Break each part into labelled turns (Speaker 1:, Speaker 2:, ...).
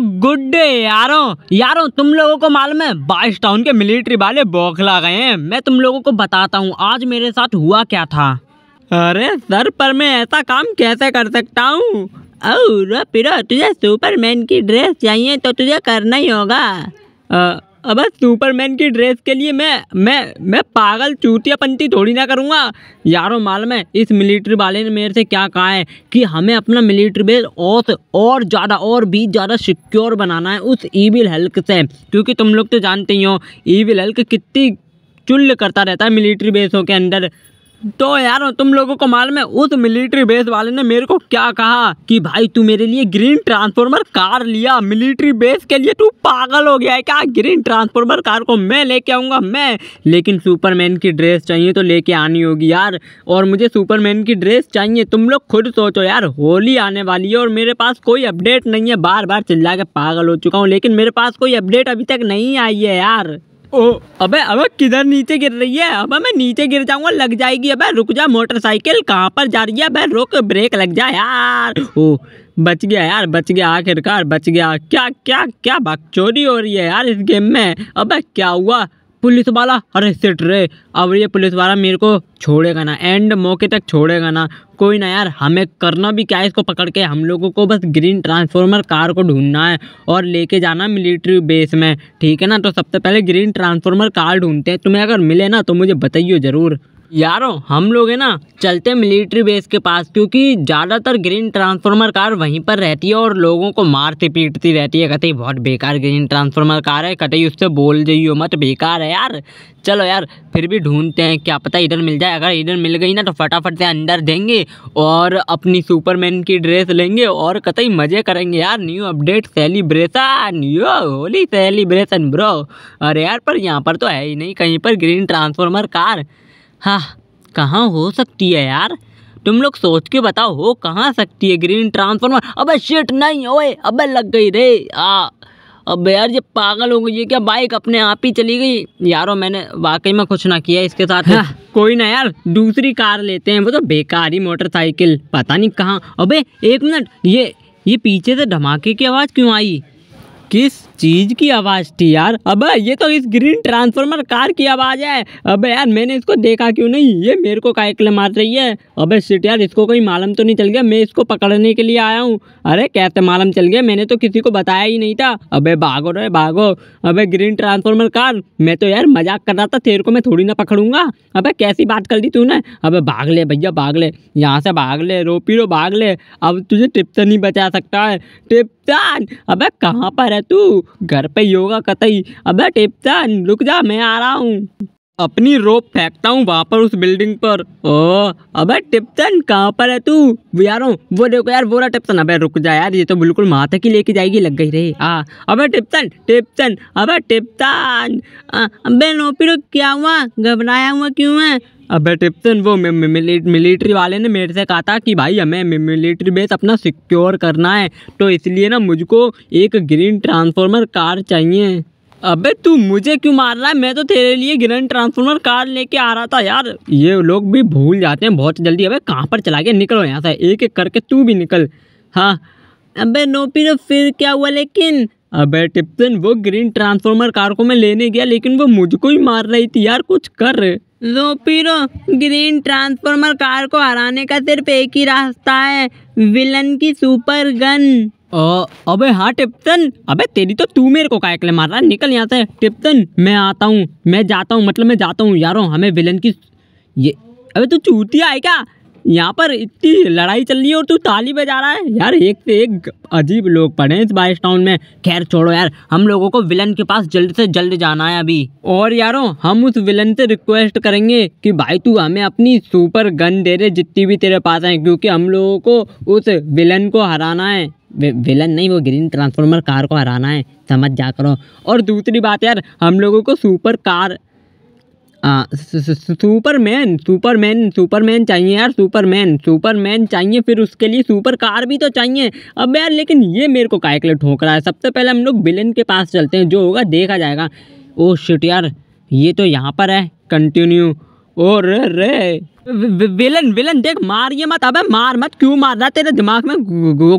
Speaker 1: Good day यारों यारों तुम लोगों को मालूम है बाइस टाउन के मिलिट्री वाले बौखला गए हैं मैं तुम लोगों को बताता हूँ आज मेरे साथ हुआ क्या था अरे सर पर मैं ऐसा काम कैसे कर सकता हूँ और पिरो तुझे सुपरमैन की ड्रेस चाहिए तो तुझे करना ही होगा अब सुपरमैन की ड्रेस के लिए मैं मैं मैं पागल चूतिया पंती थोड़ी ना करूँगा यारों मालूम है इस मिलिट्री वाले ने मेरे से क्या कहा है कि हमें अपना मिलिट्री बेस और और ज़्यादा और भी ज़्यादा सिक्योर बनाना है उस ईविल हल्क से क्योंकि तुम लोग तो जानते ही हो ईविल हल्क कितनी चुल्ल करता रहता है मिलिट्री बेसों के अंदर तो यार तुम लोगों को मालूम है उस मिलिट्री बेस वाले ने मेरे को क्या कहा कि भाई तू मेरे लिए ग्रीन ट्रांसफॉर्मर कार लिया मिलिट्री बेस के लिए तू पागल हो गया है क्या ग्रीन ट्रांसफॉर्मर कार को मैं लेके आऊँगा मैं लेकिन सुपरमैन की ड्रेस चाहिए तो लेके आनी होगी यार और मुझे सुपरमैन की ड्रेस चाहिए तुम लोग खुद सोचो यार होली आने वाली है और मेरे पास कोई अपडेट नहीं है बार बार चिल्ला के पागल हो चुका हूँ लेकिन मेरे पास कोई अपडेट अभी तक नहीं आई है यार ओ अबे अबे किधर नीचे गिर रही है अबे मैं नीचे गिर जाऊंगा लग जाएगी अबे रुक जा मोटरसाइकिल कहाँ पर जा रही है अबे रुक ब्रेक लग जा यार ओ बच गया यार बच गया आखिरकार बच गया क्या क्या क्या बात चोरी हो रही है यार इस गेम में अबे क्या हुआ पुलिस वाला अरे सिट रे अब ये पुलिस वाला मेरे को छोड़ेगा ना एंड मौके तक छोड़ेगा ना कोई ना यार हमें करना भी क्या है इसको पकड़ के हम लोगों को बस ग्रीन ट्रांसफॉर्मर कार को ढूंढना है और लेके जाना मिलिट्री बेस में ठीक है ना तो सबसे पहले ग्रीन ट्रांसफॉर्मर कार ढूंढते हैं तुम्हें अगर मिले ना तो मुझे बताइए ज़रूर यारो हम लोग है ना चलते मिलिट्री बेस के पास क्योंकि ज़्यादातर ग्रीन ट्रांसफार्मर कार वहीं पर रहती है और लोगों को मारती पीटती रहती है कतई बहुत बेकार ग्रीन ट्रांसफार्मर कार है कतई उससे बोल जाइयो मत बेकार है यार चलो यार फिर भी ढूंढते हैं क्या पता इधर मिल जाए अगर इधर मिल गई ना तो फटाफट से अंदर देंगे और अपनी सुपरमैन की ड्रेस लेंगे और कतई मज़े करेंगे यार new update celebration yo Holi celebration bro अरे यार पर यहाँ पर तो है ही नहीं कहीं पर ग्रीन ट्रांसफार्मर कार हाँ कहाँ हो सकती है यार तुम लोग सोच के बताओ हो कहाँ सकती है ग्रीन ट्रांसफार्मर अबे शिट नहीं ओए अबे लग गई रे आ अब यार ये पागल हो गई क्या बाइक अपने आप ही चली गई यारो मैंने वाकई में कुछ ना किया इसके साथ हाँ, कोई ना यार दूसरी कार लेते हैं वो तो बेकार ही मोटरसाइकिल पता नहीं कहाँ अबे एक मिनट ये ये पीछे से धमाके की आवाज़ क्यों आई किस चीज की आवाज थी यार अब ये तो इस ग्रीन ट्रांसफॉर्मर कार की आवाज है अब यार मैंने इसको देखा क्यों नहीं ये मेरे को काय के मार रही है अब सिट यार इसको कोई मालूम तो नहीं चल गया मैं इसको पकड़ने के लिए आया हूँ अरे कैसे तो मालूम चल गया मैंने तो किसी को बताया ही नहीं था अबे भागो रे भागो अबे ग्रीन ट्रांसफॉर्मर कार मैं तो यार मजाक कर रहा था तेरे को मैं थोड़ी ना पकड़ूंगा अबे कैसी बात कर दी तूने अबे भाग ले भैया भाग ले यहाँ से भाग ले रो पी रो भाग ले अब तुझे टिप्टन तो नहीं बचा सकता है टिप्ता अबे कहाँ पर है तू घर पे योगा कतई अबे टिप्टन रुक जा मैं आ रहा हूँ अपनी रोप फेंकता हूँ वहाँ पर उस बिल्डिंग पर ओ अबे टिप्सन कहाँ पर है तू यारो वो देखो यार बोरा टिप्सन अबे रुक जा यार ये तो बिल्कुल वहाँ तक ही लेके जाएगी लग गई रही हाँ अबे टिप्सन टिप्सन अबे टिप्सन अबे नोपी क्या हुआ घबराया हुआ क्यों है अबे टिप्सन वो मिलिट्री वाले ने मेरे से कहा था कि भाई हमें मिलिट्री बेस अपना सिक्योर करना है तो इसलिए ना मुझको एक ग्रीन ट्रांसफॉर्मर कार चाहिए अबे तू मुझे क्यों मार रहा है मैं तो तेरे लिए ग्रैंड ट्रांसफॉर्मर कार लेके आ रहा था यार ये लोग भी भूल जाते हैं बहुत जल्दी अबे कहाँ पर चला गया निकलो यहाँ से एक एक करके तू भी निकल हाँ अबे नोपी फिर क्या हुआ लेकिन अबे टिप्सन वो ग्रीन ट्रांसफॉर्मर कार को मैं लेने गया लेकिन वो मुझको ही मार रही थी यार कुछ कर लो पीरो ग्रीन ट्रांसफॉर्मर कार को हराने का सिर्फ एक ही रास्ता है विलन की सुपर गन ओ, अबे हाँ टिप्टन अबे तेरी तो तू मेरे को कायकले मार रहा है निकल यहाँ से टिप्टन मैं आता हूँ मैं जाता हूँ मतलब मैं जाता हूँ यारो हमें विलन की ये अबे तू चूतिया है क्या यहाँ पर इतनी लड़ाई चल रही है और तू ताली बजा रहा है यार एक से एक अजीब लोग पड़े हैं इस बाइस टाउन में खैर छोड़ो यार हम लोगों को विलन के पास जल्द से जल्द जाना है अभी और यारो हम उस विलन से रिक्वेस्ट करेंगे कि भाई तू हमें अपनी सुपर गन दे दे जितनी भी तेरे पास है क्योंकि हम लोगों को उस विलन को हराना है वे, विलन नहीं वो ग्रीन ट्रांसफॉर्मर कार को हराना है समझ जा करो और दूसरी बात यार हम लोगों को super car super superman superman superman चाहिए यार सुपरमैन सुपरमैन चाहिए फिर उसके लिए सुपर कार भी तो चाहिए अब यार लेकिन ये मेरे को काय के लिए ठोक रहा है सबसे पहले हम लोग विलन के पास चलते हैं जो होगा देखा जाएगा ओ oh शिट यार ये तो यहाँ पर है कंटिन्यू और रे विलन विलन देख मार ये मत अबे मार मत क्यों मार रहा तेरे दिमाग में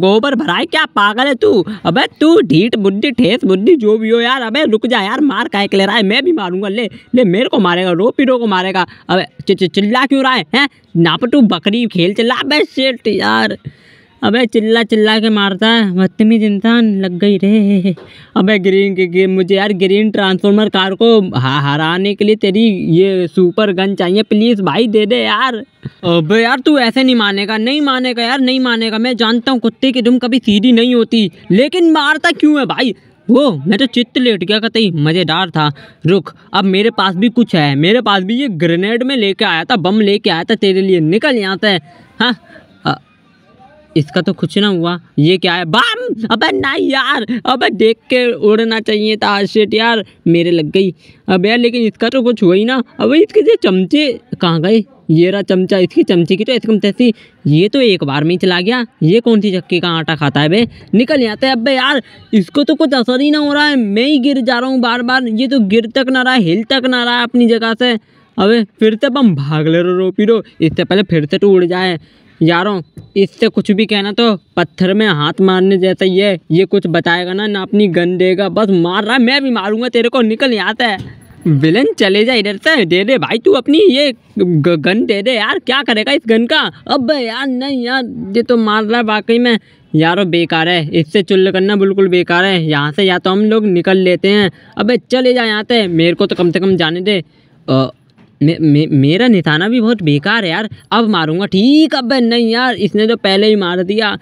Speaker 1: गोबर भरा है क्या पागल है तू अबे तू ढीठ बुद्धि ठेस बुद्धि जो भी हो यार अबे रुक जा यार मार का ले रहा है मैं भी मारूंगा ले ले मेरे को मारेगा रो पीरो को मारेगा अबे चिल्ला क्यों रहा है है? ना पर तू बकरी खेल चला अबे शेट यार अबे चिल्ला चिल्ला के मारता है बदतमीज इंसान लग गई रे अबे ग्रीन के, के मुझे यार ग्रीन ट्रांसफॉर्मर कार को हराने के लिए तेरी ये सुपर गन चाहिए प्लीज़ भाई दे दे यार अबे यार तू ऐसे नहीं मानेगा नहीं मानेगा यार नहीं मानेगा मैं जानता हूँ कुत्ते की दुम कभी सीधी नहीं होती लेकिन मारता क्यों है भाई वो मैं तो चित्त लेट गया कतई मज़ेदार था रुक अब मेरे पास भी कुछ है मेरे पास भी ये ग्रेनेड में लेके आया था बम लेके आया था तेरे लिए निकल यहाँ से हाँ इसका तो कुछ ना हुआ ये क्या है बाम अबे नहीं यार अबे देख के उड़ना चाहिए था आज यार मेरे लग गई अब यार लेकिन इसका तो कुछ हुआ ही ना अब इसके जो चमचे कहाँ गए ये रहा चमचा इसकी चमचे की तो कम तैसी ये तो एक बार में ही चला गया ये कौन सी चक्की का आटा खाता है बे निकल जाता है अब यार इसको तो कुछ असर ही ना हो रहा है मैं ही गिर जा रहा हूँ बार बार ये तो गिर तक ना रहा हिल तक ना रहा अपनी जगह से अबे फिर से हम भाग ले रो रो पी रो इससे पहले फिर से तो उड़ जाए यारों इससे कुछ भी कहना तो पत्थर में हाथ मारने जैसा ही है ये कुछ बताएगा ना ना अपनी गन देगा बस मार रहा मैं भी मारूंगा तेरे को निकल यहाँ है विलन चले जा इधर से दे दे भाई तू अपनी ये गन दे दे यार क्या करेगा इस गन का अब यार नहीं यार ये तो मार रहा है वाकई में यारो बेकार है इससे चुल्ल करना बिल्कुल बेकार है यहाँ से या तो हम लोग निकल लेते हैं अबे चले जा यहाँ से मेरे को तो कम से कम जाने दे आ, मे, मे, मेरा निशाना भी बहुत बेकार है यार अब मारूंगा ठीक अब नहीं यार इसने तो पहले ही मार दिया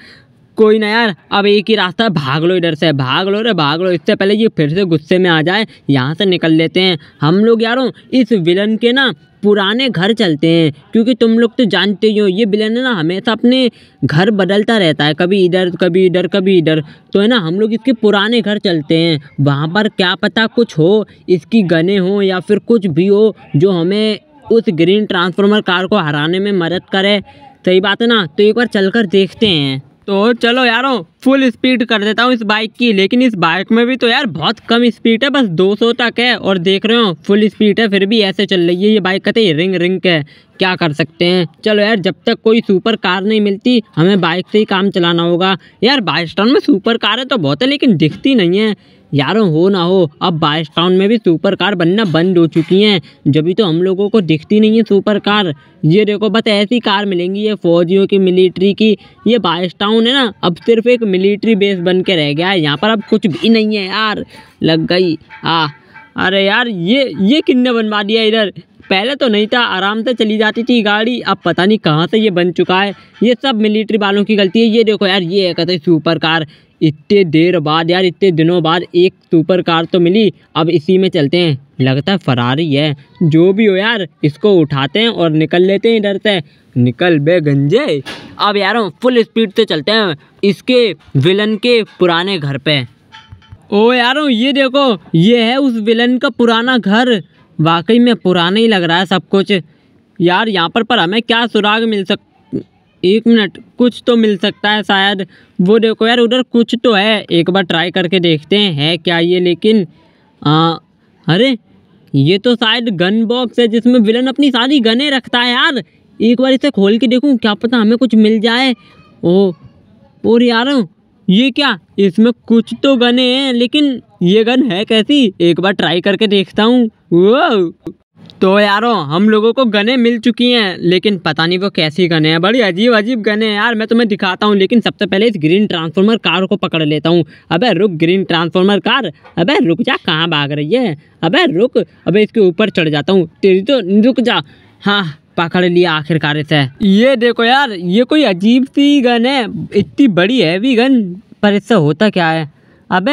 Speaker 1: कोई ना यार अब एक ही रास्ता है भाग लो इधर से भाग लो रे भाग लो इससे पहले ये फिर से गुस्से में आ जाए यहाँ से निकल लेते हैं हम लोग यारों इस विलन के ना पुराने घर चलते हैं क्योंकि तुम लोग तो जानते ही हो ये बिलन है ना हमेशा अपने घर बदलता रहता है कभी इधर कभी इधर कभी इधर तो है ना हम लोग इसके पुराने घर चलते हैं वहाँ पर क्या पता कुछ हो इसकी गने हो या फिर कुछ भी हो जो हमें उस ग्रीन ट्रांसफार्मर कार को हराने में मदद करे सही बात है ना तो एक बार चलकर देखते हैं तो चलो यारों फुल स्पीड कर देता हूँ इस बाइक की लेकिन इस बाइक में भी तो यार बहुत कम स्पीड है बस 200 तक है और देख रहे हो फुल स्पीड है फिर भी ऐसे चल रही है ये बाइक कहते रिंग रिंग के क्या कर सकते हैं चलो यार जब तक कोई सुपर कार नहीं मिलती हमें बाइक से ही काम चलाना होगा यार बाइस्टॉन में सुपर कार है तो बहुत है लेकिन दिखती नहीं है यारों हो ना हो अब बाइस टाउन में भी सुपर कार बनना बंद हो चुकी हैं जब तो हम लोगों को दिखती नहीं है सुपर कार ये देखो बस ऐसी कार मिलेंगी ये फौजियों की मिलिट्री की ये बाइस टाउन है ना अब सिर्फ एक मिलिट्री बेस बन के रह गया है यहाँ पर अब कुछ भी नहीं है यार लग गई आ अरे यार ये ये किन्ने बनवा दिया इधर पहले तो नहीं था आराम से चली जाती थी गाड़ी अब पता नहीं कहाँ से ये बन चुका है ये सब मिलिट्री वालों की गलती है ये देखो यार ये है कहते सुपर कार इतने देर बाद यार इतने दिनों बाद एक सुपर कार तो मिली अब इसी में चलते हैं लगता है फरारी है जो भी हो यार इसको उठाते हैं और निकल लेते हैं इधर से निकल बे गंजे अब यार फुल स्पीड से चलते हैं इसके विलन के पुराने घर पे ओ यार ये देखो ये है उस विलन का पुराना घर वाकई में पुराना ही लग रहा है सब कुछ यार यहाँ पर पर हमें क्या सुराग मिल सकता एक मिनट कुछ तो मिल सकता है शायद वो देखो यार उधर कुछ तो है एक बार ट्राई करके देखते हैं है क्या ये लेकिन आ, अरे ये तो शायद गन बॉक्स है जिसमें विलन अपनी सारी गने रखता है यार एक बार इसे खोल के देखूँ क्या पता हमें कुछ मिल जाए ओ और यार ये क्या इसमें कुछ तो गने हैं लेकिन ये गन है कैसी एक बार ट्राई करके देखता हूँ वो तो यारो हम लोगों को गने मिल चुकी हैं लेकिन पता नहीं वो कैसी गने हैं बड़ी अजीब अजीब गने हैं यार मैं तुम्हें दिखाता हूँ लेकिन सबसे पहले इस ग्रीन ट्रांसफार्मर कार को पकड़ लेता हूँ अबे रुक ग्रीन ट्रांसफार्मर कार अबे रुक जा कहाँ भाग रही है अबे रुक अबे इसके ऊपर चढ़ जाता हूँ तेरी तो रुक जा हाँ पकड़ लिया आखिरकार इसे ये देखो यार ये कोई अजीब सी गन है इतनी बड़ी हैवी गन पर इससे होता क्या है अब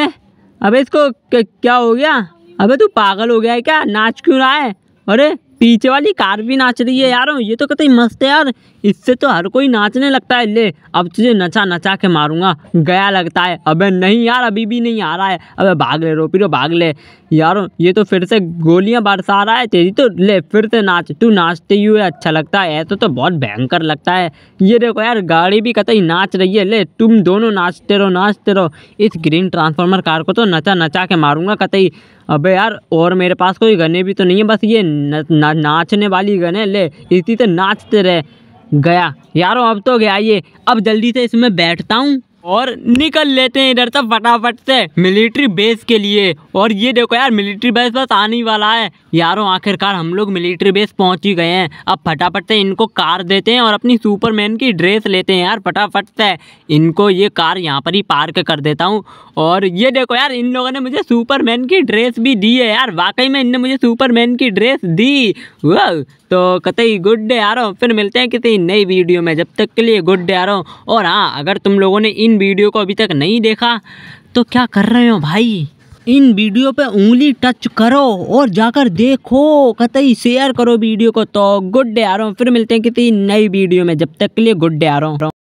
Speaker 1: अब इसको क्या हो गया अबे तू पागल हो गया है क्या नाच क्यों रहा है अरे पीछे वाली कार भी नाच रही है यार ये तो कतई मस्त है यार इससे तो हर कोई नाचने लगता है ले अब तुझे नचा नचा के मारूंगा गया लगता है अबे नहीं यार अभी भी नहीं आ रहा है अबे भाग ले रोपी रो भाग ले यार ये तो फिर से गोलियां बरसा रहा है तेरी तो ले फिर से नाच तू नाचते ही हुए अच्छा लगता है ऐसा तो, तो बहुत भयंकर लगता है ये देखो यार गाड़ी भी कतई नाच रही है ले तुम दोनों नाचते रहो नाचते रहो इस ग्रीन ट्रांसफॉर्मर कार को तो नचा नचा के मारूंगा कतई अबे यार और मेरे पास कोई गने भी तो नहीं है बस ये न, न, नाचने वाली गन है ले इसी तो नाचते रहे गया यारो अब तो गया ये अब जल्दी से इसमें बैठता हूँ और निकल लेते हैं इधर से फटाफट से मिलिट्री बेस के लिए और ये देखो यार मिलिट्री बेस बस आने वाला है यारों आखिरकार हम लोग मिलिट्री बेस पहुंच ही गए हैं अब फटाफट से इनको कार देते हैं और अपनी सुपरमैन की ड्रेस लेते हैं यार फटाफट से इनको ये कार यहाँ पर ही पार्क कर देता हूँ और ये देखो यार इन लोगों ने मुझे सुपरमैन की ड्रेस भी दी है यार वाकई में इनने मुझे सुपरमैन की ड्रेस दी वो तो कतई गुड डे यारो फिर मिलते हैं किसी नई वीडियो में जब तक के लिए गुड डे यारों और हाँ अगर तुम लोगों ने इन इन वीडियो को अभी तक नहीं देखा तो क्या कर रहे हो भाई इन वीडियो पे उंगली टच करो और जाकर देखो कतई शेयर करो वीडियो को तो गुड डे आ रहा हूँ फिर मिलते हैं किसी नई वीडियो में जब तक के लिए गुड डे आ रहा हूँ